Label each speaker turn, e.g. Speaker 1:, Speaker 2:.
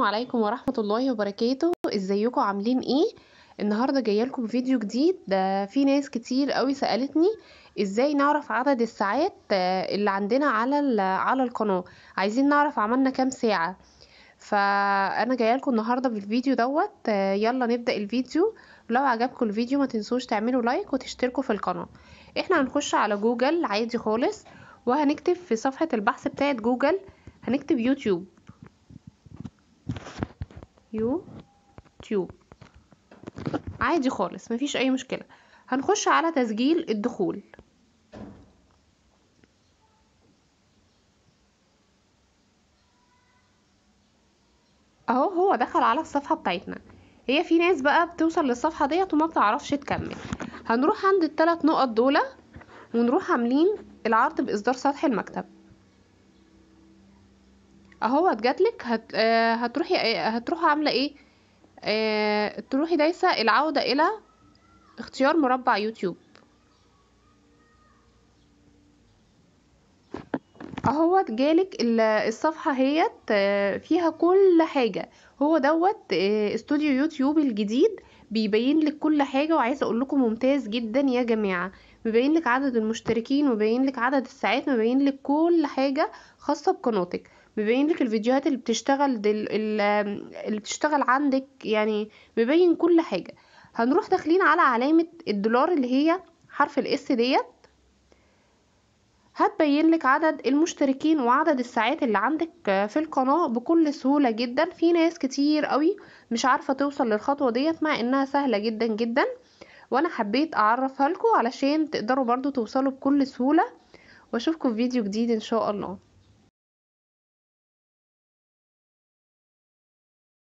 Speaker 1: السلام عليكم ورحمة الله وبركاته ازيكم عاملين ايه النهاردة جايه لكم فيديو جديد ده في ناس كتير قوي سألتني ازاي نعرف عدد الساعات آه، اللي عندنا على على القناة عايزين نعرف عملنا كام ساعة فانا جايه لكم النهارده بالفيديو دوت آه، يلا نبدا الفيديو لو عجبكم الفيديو ما تنسوش تعملوا لايك وتشتركوا في القناه احنا هنخش على جوجل عادي خالص وهنكتب في صفحه البحث بتاعت جوجل هنكتب يوتيوب يو تيوب عادي خالص مفيش اي مشكلة هنخش على تسجيل الدخول اهو هو دخل على الصفحة بتاعتنا هي في ناس بقى بتوصل للصفحة ديت وما بتعرفش تكمل هنروح عند الثلاث نقط دول ونروح عاملين العرض بإصدار سطح المكتب اهو جاتلك هت... آه هتروحي آه، هتروحي عامله ايه آه... تروحي دايسه العوده الى اختيار مربع يوتيوب اهوت جالك الصفحة هيت آه، فيها كل حاجة هو دوت آه، استوديو يوتيوب الجديد بيبين لك كل حاجة وعايزة اقول لكم ممتاز جدا يا جماعة مبين لك عدد المشتركين مبين لك عدد الساعات مبين لك كل حاجة خاصة بقناتك مبين لك الفيديوهات اللي بتشتغل دل... اللي بتشتغل عندك يعني مبين كل حاجة هنروح داخلين على علامة الدولار اللي هي حرف الاس ديت هتبين لك عدد المشتركين وعدد الساعات اللي عندك آه، في القناة بكل سهولة جدا في ناس كتير قوي مش عارفة توصل للخطوة ديت مع انها سهلة جدا جدا وانا حبيت اعرفها لكم علشان تقدروا برضو توصلوا بكل سهولة واشوفكم في فيديو جديد ان شاء الله